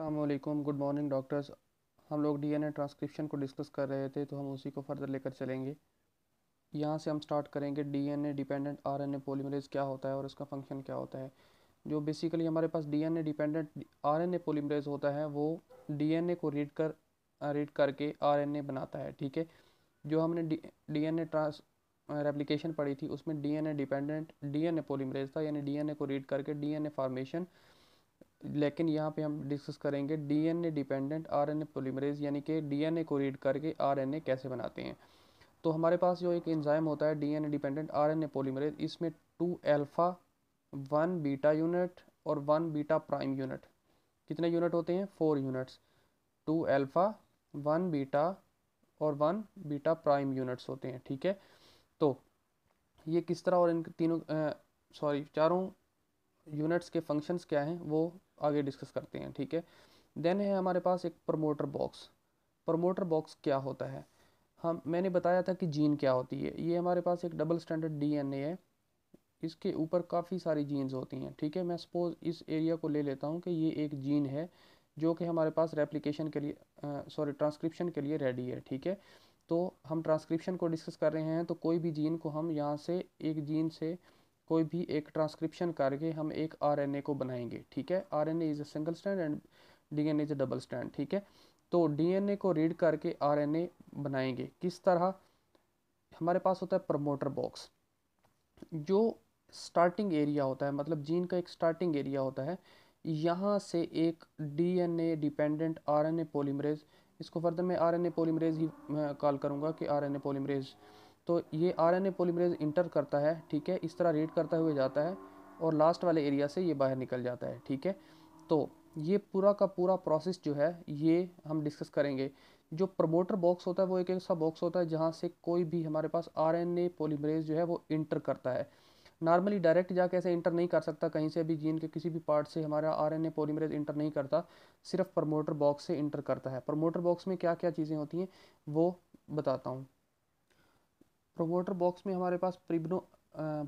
अल्लाम good morning doctors हम लोग डीएनए ट्रांसक्रिप्शन को डिस्कस कर रहे थे तो हम उसी को फर्दर लेकर चलेंगे यहाँ से हम स्टार्ट करेंगे डीएनए डिपेंडेंट आरएनए पॉलीमरेज क्या होता है और इसका फंक्शन क्या होता है जो बेसिकली हमारे पास डीएनए डिपेंडेंट आरएनए पॉलीमरेज होता है वो ए को रीड कर रीड करके ए बनाता है ठीक है जो हमने ए ट्रांस रेप्लिकेशन पढ़ी थी उसमें ए डिपेंडेंट ए पॉलीमरेज था यानी ए को रीड करके ए फॉर्मेशन लेकिन यहाँ पे हम डिस्कस करेंगे डीएनए डिपेंडेंट आरएनए पॉलीमरेज़ यानी कि डीएनए को रीड करके आरएनए कैसे बनाते हैं तो हमारे पास जो एक एंजाइम होता है डीएनए डिपेंडेंट आरएनए पोलीमरेज इसमें two alpha one beta unit और वन बीटा प्राइम यूनिट कितने यूनिट होते हैं four units two alpha one beta और वन बीटा प्राइम यूनिट्स होते हैं ठीक है तो ये किस तरह और इन तीनों सॉरी चारों यूनिट्स के फंक्शंस क्या हैं वो आगे डिस्कस करते हैं ठीक है देन है हमारे पास एक प्रमोटर बॉक्स प्रमोटर बॉक्स क्या होता है हम मैंने बताया था कि जीन क्या होती है ये हमारे पास एक डबल स्टैंडर्ड डीएनए है इसके ऊपर काफ़ी सारी जीन्स होती हैं ठीक है मैं सपोज इस एरिया को ले लेता हूँ कि ये एक जीन है जो कि हमारे पास रेप्लिकेशन के लिए सॉरी ट्रांसक्रिप्शन के लिए रेडी है ठीक है तो हम ट्रांसक्रिप्शन को डिस्कस कर रहे हैं तो कोई भी जीन को हम यहाँ से एक जीन से कोई भी एक ट्रांसक्रिप्शन करके हम एक आरएनए को बनाएंगे ठीक है RNA is a single strand and DNA is a double strand ठीक है तो डीएनए को रीड करके आरएनए बनाएंगे किस तरह हमारे पास होता है प्रमोटर बॉक्स जो स्टार्टिंग एरिया होता है मतलब जीन का एक स्टार्टिंग एरिया होता है यहाँ से एक डी डिपेंडेंट आर एन इसको फर्दर मैं आर एन ए पोलिमरेज ही कॉल करूँगा कि ए पॉलीमरेज तो ये आरएनए पॉलीमरेज इंटर करता है ठीक है इस तरह रीड करता हुए जाता है और लास्ट वाले एरिया से ये बाहर निकल जाता है ठीक है तो ये पूरा का पूरा प्रोसेस जो है ये हम डिस्कस करेंगे जो प्रमोटर बॉक्स होता है वो एक ऐसा बॉक्स होता है जहाँ से कोई भी हमारे पास आर एन ए जो है वो इंटर करता है नॉर्मली डायरेक्ट जा ऐसे इंटर नहीं कर सकता कहीं से भी जीन के किसी भी पार्ट से हमारा आर एन ए इंटर नहीं करता सिर्फ प्रमोटर बॉक्स से इंटर करता है प्रमोटर बॉक्स में क्या क्या चीज़ें होती हैं वो बताता हूँ प्रोमोटर बॉक्स में हमारे पास प्रिब्नो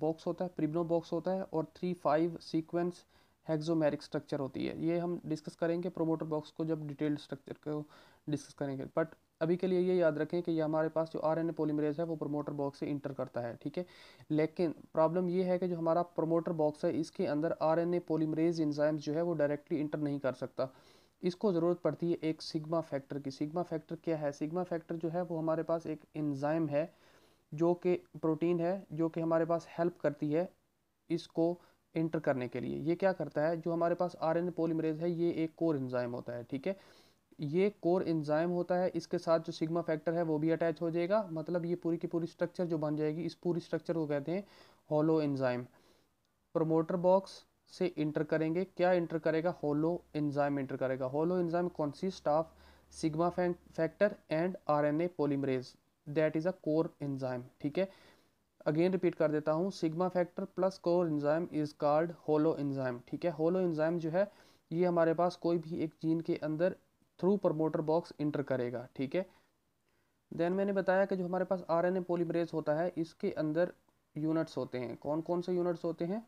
बॉक्स होता है प्रिब्नो बॉक्स होता है और three five sequence hexameric structure होती है ये हम डिस्कस करेंगे प्रोमोटर बॉक्स को जब डिटेल्ड स्ट्रक्चर को डिस्कस करेंगे बट अभी के लिए ये याद रखें कि ये हमारे पास जो आर एन पोलीमरेज है वो प्रोमोटर बॉक्स से इंटर करता है ठीक है लेकिन प्रॉब्लम ये है कि जो हमारा प्रोमोटर बॉक्स है इसके अंदर आर एन पोलीमरेज इंजाइम्स जो है वो डायरेक्टली इंटर नहीं कर सकता इसको ज़रूरत पड़ती है एक सिग्मा फैक्टर की सिग्मा फैक्टर क्या है सिग्मा फैक्टर जो है वो हमारे पास एक इंजाइम है जो कि प्रोटीन है जो कि हमारे पास हेल्प करती है इसको इंटर करने के लिए ये क्या करता है जो हमारे पास आर एन है ये एक कोर इंजाइम होता है ठीक है ये कोर इंजाइम होता है इसके साथ जो सिग्मा फैक्टर है वो भी अटैच हो जाएगा मतलब ये पूरी की पूरी स्ट्रक्चर जो बन जाएगी इस पूरी स्ट्रक्चर को कहते हैं होलो इंजाइम प्रोमोटर बॉक्स से इंटर करेंगे क्या इंटर करेगा होलो इंजाइम इंटर करेगा holoenzyme consist of sigma factor and R N that is a core enzyme ठीक है अगेन रिपीट कर देता हूँ sigma factor plus core enzyme is called holoenzyme ठीक है होलो एंजाइम जो है ये हमारे पास कोई भी एक जीन के अंदर थ्रू प्रमोटर बॉक्स इंटर करेगा ठीक है देन मैंने बताया कि जो हमारे पास आर एन पॉलीमरेज होता है इसके अंदर यूनिट्स होते हैं कौन कौन से यूनिट्स होते हैं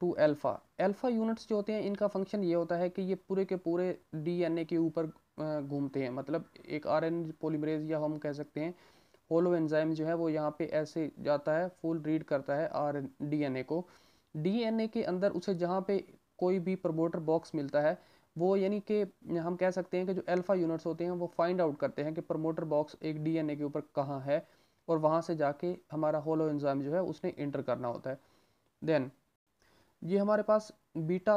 टू एल्फ़ा एल्फ़ा यूनिट्स जो होते हैं इनका फंक्शन ये होता है कि ये पूरे के पूरे डीएनए के ऊपर घूमते हैं मतलब एक आर एन पोलीमरेज या हम कह सकते हैं होलो एंजाइम जो है वो यहाँ पे ऐसे जाता है फुल रीड करता है आर डीएनए को डीएनए के अंदर उसे जहाँ पे कोई भी प्रमोटर बॉक्स मिलता है वो यानी कि हम कह सकते हैं कि जो अल्फ़ा यूनिट्स होते हैं वो फाइंड आउट करते हैं कि प्रमोटर बॉक्स एक डीएनए के ऊपर कहाँ है और वहाँ से जाके हमारा होलो एंजाइम जो है उसने इंटर करना होता है देन ये हमारे पास बीटा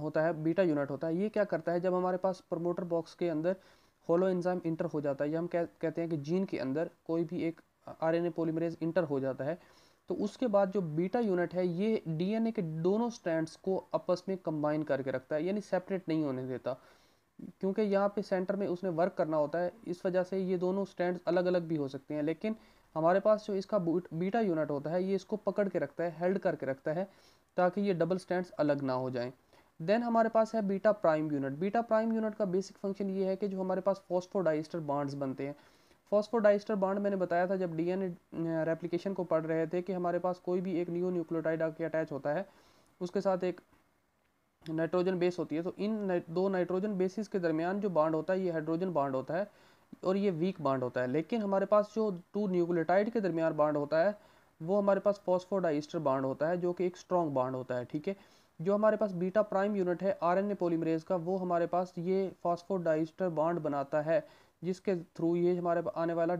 होता है बीटा यूनिट होता है ये क्या करता है जब हमारे पास प्रमोटर बॉक्स के अंदर होलो एंजाइम इंटर हो जाता है या हम कह, कहते हैं कि जीन के अंदर कोई भी एक आरएनए पॉलीमरेज इंटर हो जाता है तो उसके बाद जो बीटा यूनिट है ये डीएनए के दोनों स्ट्रैंड्स को आपस में कंबाइन करके रखता है यानी सेपरेट नहीं होने देता क्योंकि यहाँ पे सेंटर में उसने वर्क करना होता है इस वजह से ये दोनों स्टैंड अलग अलग भी हो सकते हैं लेकिन हमारे पास जो इसका बीटा यूनिट होता है ये इसको पकड़ के रखता है हेल्ड करके रखता है ताकि ये डबल स्टैंड अलग ना हो जाएँ देन हमारे पास है beta prime unit beta prime unit का बेसिक फंक्शन ये है कि जो हमारे पास फॉस्फोडाइस्टर बॉन्ड्स बनते हैं फॉस्फोडाइस्टर बाड मैंने बताया था जब डी एन रेप्लीकेशन को पढ़ रहे थे कि हमारे पास कोई भी एक न्यू न्यूक्लियोटाइड आके अटैच होता है उसके साथ एक नाइट्रोजन बेस होती है तो इन दो नाइट्रोजन बेसिस के दरमियान जो बाड होता है ये हाइड्रोजन बाड होता है और ये वीक बाड होता है लेकिन हमारे पास जो टू न्यूक्लियोटाइड के दरमियान बाड होता है वो हमारे पास फॉस्फोडाइस्टर बाड होता है जो कि एक स्ट्रॉन्ग बाड होता है ठीक है जो हमारे पास बीटा प्राइम यूनिट है आरएनए पॉलीमरेज का वो हमारे पास ये फॉस्फोडाइस्टर बॉन्ड बनाता है जिसके थ्रू ये हमारे आने वाला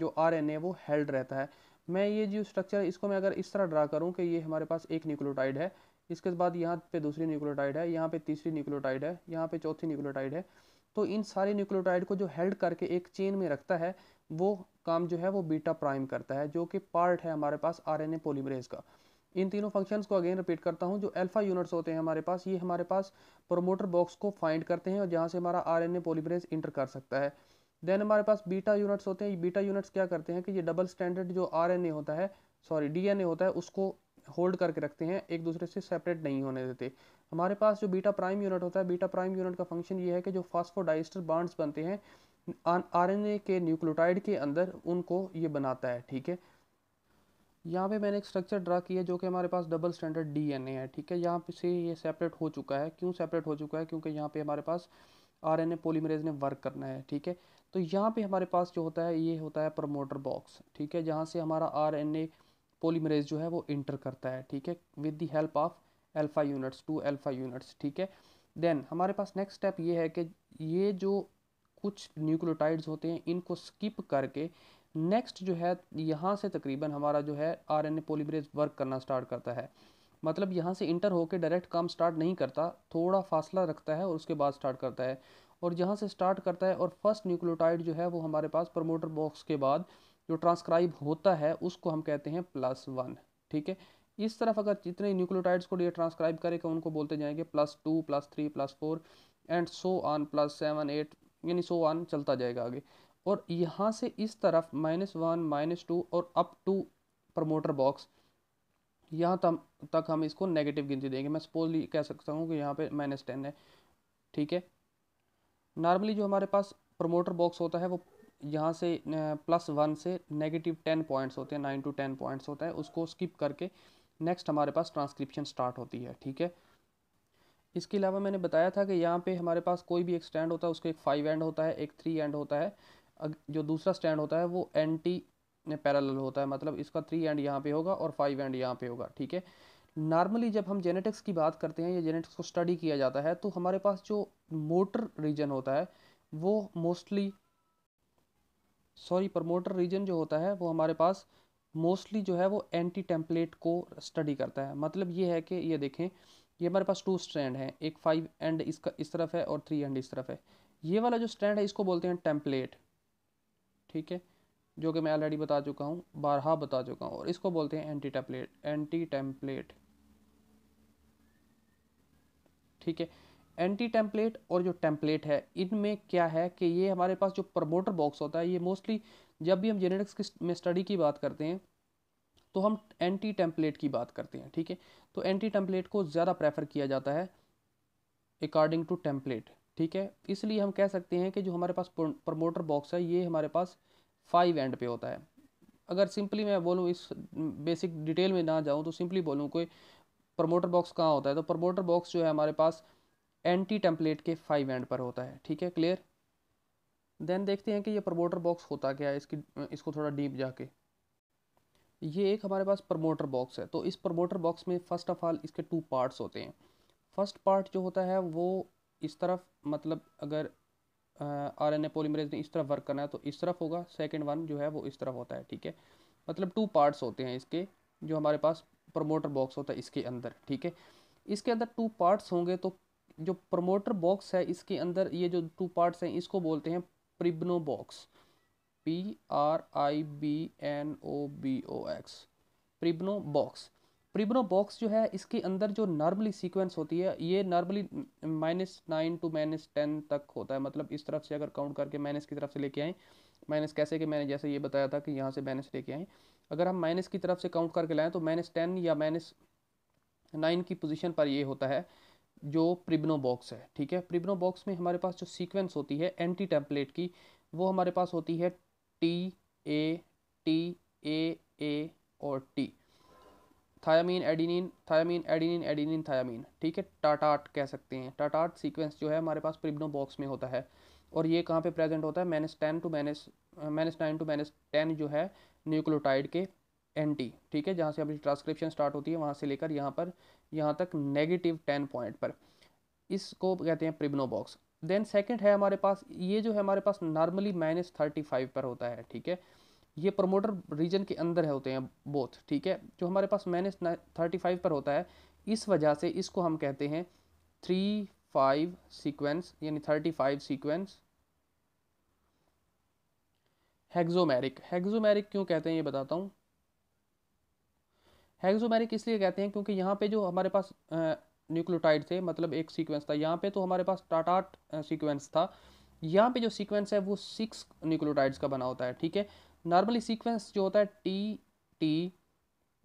जो आरएनए वो हेल्ड रहता है मैं ये जो स्ट्रक्चर है इसको मैं अगर इस तरह ड्रा करूँ कि ये हमारे पास एक न्यूक्लियोटाइड है इसके बाद यहाँ पे दूसरी न्यूक्लियोटाइड है यहाँ पे तीसरी न्यूक्लियोटाइड है यहाँ पे चौथी न्यूक्लियोटाइड है तो इन सारे न्यूक्लियोटाइड को जो हेल्ड करके एक चेन में रखता है वो काम जो है वो बीटा प्राइम करता है जो कि पार्ट है हमारे पास आर एन का इन तीनों फंक्शंस को अगेन रिपीट करता हूँ जो अल्फा यूनिट्स होते हैं हमारे पास ये हमारे पास प्रोमोटर बॉक्स को फाइंड करते हैं और जहाँ से हमारा आर एन पॉलीमरेज इंटर कर सकता है देन हमारे पास बीटा यूनिट्स होते हैं बीटा यूनिट्स क्या करते हैं कि ये डबल स्टैंडर्ड जो आर होता है सॉरी डी होता है उसको होल्ड करके रखते हैं एक दूसरे से सेपरेट नहीं होने देते हमारे पास जो बीटा प्राइम यूनिट होता है बीटा प्राइम यूनिट का फंक्शन ये है कि जो फास्फोडाइस्टर बाड्स बनते हैं आरएनए के न्यूक्लोटाइड के अंदर उनको ये बनाता है ठीक है यहाँ पे मैंने एक स्ट्रक्चर ड्रा किया जो कि हमारे पास डबल स्टैंडर्ड डीएनए है ठीक है यहाँ से ये सेपरेट हो चुका है क्यों सेपरेट हो चुका है क्योंकि यहाँ पे हमारे पास आरएनए पॉलीमरेज ने वर्क करना है ठीक है तो यहाँ पे हमारे पास जो होता है ये होता है प्रमोटर बॉक्स ठीक है जहाँ से हमारा ए पोलीमरेज जो है वो इंटर करता है ठीक है with the help of alpha units two alpha units ठीक है देन हमारे पास नेक्स्ट स्टेप ये है कि ये जो कुछ न्यूक्लियोटाइड्स होते हैं इनको स्किप करके नेक्स्ट जो है यहाँ से तकरीबन हमारा जो है आर एन वर्क करना स्टार्ट करता है मतलब यहाँ से इंटर होकर डायरेक्ट काम स्टार्ट नहीं करता थोड़ा फासला रखता है और उसके बाद स्टार्ट करता है और यहाँ से स्टार्ट करता है और फर्स्ट न्यूक्लियोटाइड जो है वो हमारे पास प्रमोटर बॉक्स के बाद जो ट्रांसक्राइब होता है उसको हम कहते हैं प्लस वन ठीक है इस तरफ अगर जितने न्यूक्लियोटाइड्स को ये ट्रांसक्राइब करेगा उनको बोलते जाएंगे plus two plus three plus four and so on plus seven eight यानी सो ऑन चलता जाएगा आगे और यहाँ से इस तरफ माइनस वन माइनस टू और अप टू प्रमोटर बॉक्स यहाँ तक तक हम इसको नेगेटिव गिनती देंगे मैं सपोज कह सकता हूँ कि यहाँ पे माइनस टेन है ठीक है नॉर्मली जो हमारे पास प्रमोटर बॉक्स होता है वो यहाँ से प्लस वन से नेगेटिव टेन पॉइंट्स होते हैं नाइन टू टेन पॉइंट्स होता है उसको स्किप करके नेक्स्ट हमारे पास ट्रांसक्रिप्शन स्टार्ट होती है ठीक है इसके अलावा मैंने बताया था कि यहाँ पे हमारे पास कोई भी एक स्टैंड होता है उसका एक फाइव एंड होता है एक थ्री एंड होता है जो दूसरा स्टैंड होता है वो एंटी पैरेलल होता है मतलब इसका थ्री एंड यहाँ पे होगा और फाइव एंड यहाँ पे होगा ठीक है नॉर्मली जब हम जेनेटिक्स की बात करते हैं या जेनेटिक्स को स्टडी किया जाता है तो हमारे पास जो मोटर रीजन होता है वो मोस्टली सॉरी प्रमोटर रीजन जो होता है वो हमारे पास मोस्टली जो है वो एंटी टेम्पलेट को स्टडी करता है मतलब ये है कि ये देखें ये हमारे पास टू स्ट्रैंड हैं एक फाइव एंड इसका इस तरफ है और थ्री एंड इस तरफ है ये वाला जो स्टैंड है इसको बोलते हैं टेम्पलेट ठीक है जो कि मैं ऑलरेडी बता चुका हूँ बारहा बता चुका हूँ और इसको बोलते हैं एंटी टेम्पलेट एंटी टेम्पलेट ठीक है एंटी टेम्पलेट और जो टेम्पलेट है इनमें क्या है कि ये हमारे पास जो प्रमोटर बॉक्स होता है ये मोस्टली जब भी हम जेनेटिक्स की में स्टडी की बात करते हैं तो हम एंटी टेम्पलेट की बात करते हैं ठीक है तो एंटी टेम्पलेट को ज़्यादा प्रेफर किया जाता है अकॉर्डिंग टू टेम्पलेट ठीक है इसलिए हम कह सकते हैं कि जो हमारे पास प्रमोटर बॉक्स है ये हमारे पास फाइव एंड पे होता है अगर सिंपली मैं बोलूँ इस बेसिक डिटेल में ना जाऊँ तो सिंपली बोलूँ कोई प्रमोटर बॉक्स कहाँ होता है तो प्रमोटर बॉक्स जो है हमारे पास एंटी टेम्पलेट के फाइव एंड पर होता है ठीक है क्लियर देन देखते हैं कि ये प्रमोटर बॉक्स होता क्या है इसकी इसको थोड़ा डीप जाके ये एक हमारे पास प्रमोटर बॉक्स है तो इस प्रमोटर बॉक्स में फ़र्स्ट ऑफ ऑल इसके टू पार्ट्स होते हैं फर्स्ट पार्ट जो होता है वो इस तरफ मतलब अगर आर एन ए पोलीमरेज ने इस तरफ वर्क करना है तो इस तरफ होगा सेकेंड वन जो है वो इस तरफ होता है ठीक है मतलब टू पार्ट्स होते हैं इसके जो हमारे पास प्रमोटर बॉक्स होता है इसके अंदर ठीक है इसके अंदर टू पार्ट्स होंगे तो जो प्रमोटर बॉक्स है इसके अंदर ये जो टू पार्ट्स हैं इसको बोलते हैं Pribnow box P R I B N O B O X Pribnow box Pribnow box जो है इसके अंदर जो नॉर्मली सीक्वेंस होती है ये normally minus nine to minus ten तक होता है मतलब इस तरफ से अगर काउंट करके माइनस की तरफ से लेके आएँ माइनस कैसे कि मैंने जैसे ये बताया था कि यहाँ से माइनस लेके आएँ अगर हम माइनस की तरफ से काउंट करके लाएँ तो माइनस टेन या माइनस नाइन की पोजिशन पर ये होता है जो प्रिब्नो बॉक्स है ठीक है प्रिब्नो बॉक्स में हमारे पास जो सीक्वेंस होती है एंटी टेम्पलेट की वो हमारे पास होती है T A T A A और T thymine adenine thymine adenine adenine thymine ठीक है टाटाट कह सकते हैं टाटाट सीक्वेंस जो है हमारे पास प्रिब्नो बॉक्स में होता है और ये कहाँ पे प्रेजेंट होता है minus ten two minus minus nine to minus ten जो है न्यूक्लोटाइड के एंटी ठीक है जहाँ से अपनी ट्रांसक्रिप्शन स्टार्ट होती है वहाँ से लेकर यहाँ पर यहाँ तक नेगेटिव टेन पॉइंट पर इसको कहते हैं प्रिब्नो बॉक्स देन सेकेंड है हमारे पास ये जो है हमारे पास नॉर्मली माइनस थर्टी फाइव पर होता है ठीक है ये प्रमोटर रीजन के अंदर होते हैं बोथ ठीक है जो हमारे पास माइनस थर्टी फाइव पर होता है इस वजह से इसको हम कहते हैं थ्री फाइव सीक्वेंस यानी thirty five sequence hexameric hexameric क्यों कहते हैं ये बताता हूँ हेक्सोमेरिक इसलिए कहते हैं क्योंकि यहाँ पे जो हमारे पास न्यूक्लियोटाइड थे मतलब एक सीक्वेंस था यहाँ पे तो हमारे पास टाटाट सीक्वेंस था यहाँ पे जो सीक्वेंस है वो सिक्स न्यूक्लियोटाइड्स का बना होता है ठीक है नॉर्मली सीक्वेंस जो होता है टी टी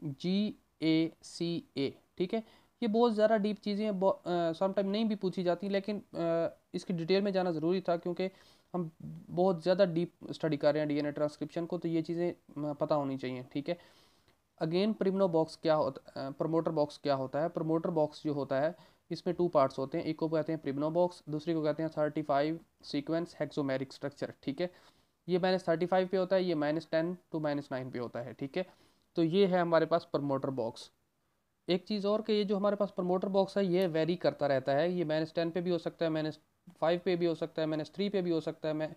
जी ए सी ए ठीक है ये बहुत ज़्यादा डीप चीज़ें टाइम नहीं भी पूछी जाती लेकिन आ, इसकी डिटेल में जाना ज़रूरी था क्योंकि हम बहुत ज़्यादा डीप स्टडी कर रहे हैं डीएनए ट्रांसक्रिप्शन को तो ये चीज़ें पता होनी चाहिए ठीक है अगेन प्रिमनो बॉक्स क्या होता प्रमोटर बॉक्स क्या होता है प्रमोटर बॉक्स जो होता है इसमें टू पार्ट्स होते हैं एक को कहते हैं प्रिमनो बॉक्स दूसरी को कहते हैं thirty five sequence hexameric structure ठीक है ये माइनस थर्टी फाइव पे होता है ये minus ten two minus nine पे होता है ठीक है तो ये है हमारे पास प्रमोटर बॉक्स एक चीज़ और कि ये जो हमारे पास प्रमोटर बॉक्स है ये वेरी करता रहता है ये माइनस टेन पे भी हो सकता है माइनस फाइव पे भी हो सकता है माइनस थ्री पे भी हो सकता है मैं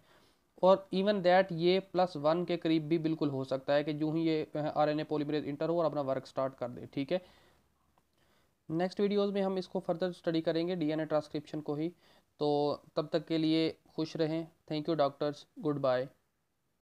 और इवन दैट ये प्लस वन के करीब भी बिल्कुल हो सकता है कि जो ही ये R N A polymerase enter हो और अपना वर्क स्टार्ट कर दे ठीक है नेक्स्ट वीडियोज़ में हम इसको फर्दर स्टडी करेंगे डी एन ए ट्रांसक्रिप्शन को ही तो तब तक के लिए खुश रहें thank you doctors good bye